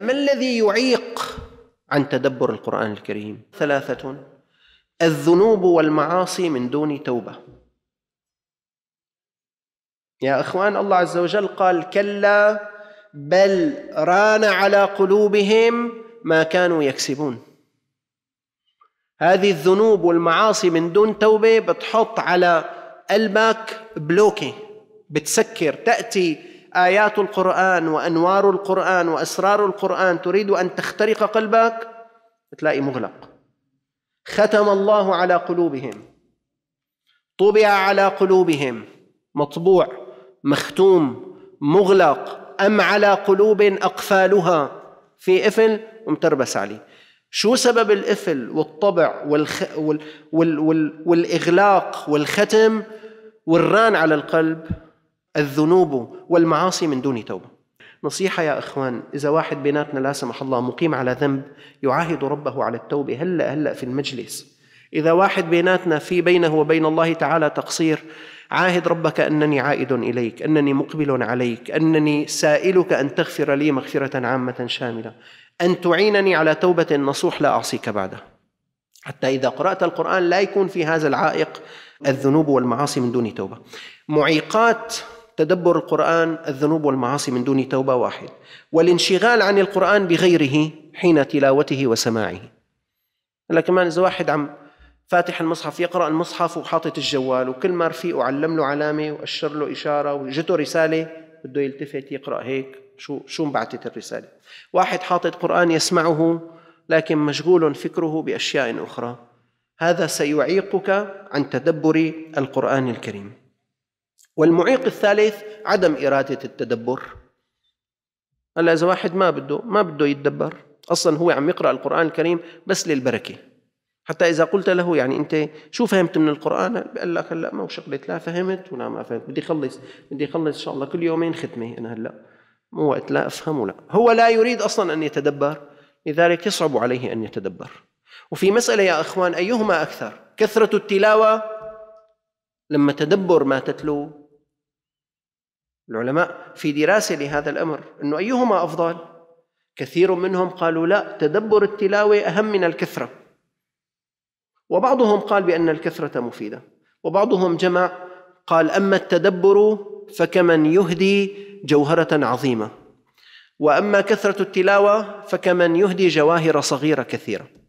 ما الذي يعيق عن تدبر القرآن الكريم؟ ثلاثة الذنوب والمعاصي من دون توبة يا اخوان الله عز وجل قال كلا بل ران على قلوبهم ما كانوا يكسبون هذه الذنوب والمعاصي من دون توبه بتحط على قلبك بلوكه بتسكر تاتي ايات القران وانوار القران واسرار القران تريد ان تخترق قلبك تلاقي مغلق ختم الله على قلوبهم طبع على قلوبهم مطبوع مختوم مغلق ام على قلوب اقفالها في قفل ومتربس عليه شو سبب القفل والطبع والخ... وال... وال... وال... والاغلاق والختم والران على القلب الذنوب والمعاصي من دون توبه نصيحه يا اخوان اذا واحد بيناتنا لا سمح الله مقيم على ذنب يعاهد ربه على التوبه هلا هلا في المجلس اذا واحد بيناتنا في بينه وبين الله تعالى تقصير عاهد ربك انني عائد اليك انني مقبل عليك انني سائلك ان تغفر لي مغفره عامه شامله ان تعينني على توبه نصوح لا اعصيك بعدها حتى اذا قرات القران لا يكون في هذا العائق الذنوب والمعاصي من دون توبه معيقات تدبر القرآن الذنوب والمعاصي من دون توبة واحد والانشغال عن القرآن بغيره حين تلاوته وسماعه لكن إذا واحد عم فاتح المصحف يقرأ المصحف وحاطط الجوال وكل ما رفيقه علم له علامة وأشر له إشارة وجته رسالة بده يلتفت يقرأ هيك شو شو مبعتت الرسالة واحد حاطط قرآن يسمعه لكن مشغول فكره بأشياء أخرى هذا سيعيقك عن تدبر القرآن الكريم والمعيق الثالث عدم إرادة التدبر هلا إذا واحد ما بده ما بده يتدبر أصلا هو عم يقرأ القرآن الكريم بس للبركة حتى إذا قلت له يعني أنت شو فهمت من القرآن قال لك هلا ما شغلة لا فهمت ولا ما فهمت بدي خلص بدي خلص إن شاء الله كل يومين ختمة أنا هلا مو وقت لا أفهم ولا هو لا يريد أصلا أن يتدبر لذلك يصعب عليه أن يتدبر وفي مسألة يا أخوان أيهما أكثر كثرة التلاوة لما تدبر ما تتلوه العلماء في دراسة لهذا الأمر أنه أيهما أفضل كثير منهم قالوا لا تدبر التلاوة أهم من الكثرة وبعضهم قال بأن الكثرة مفيدة وبعضهم جمع قال أما التدبر فكمن يهدي جوهرة عظيمة وأما كثرة التلاوة فكمن يهدي جواهر صغيرة كثيرة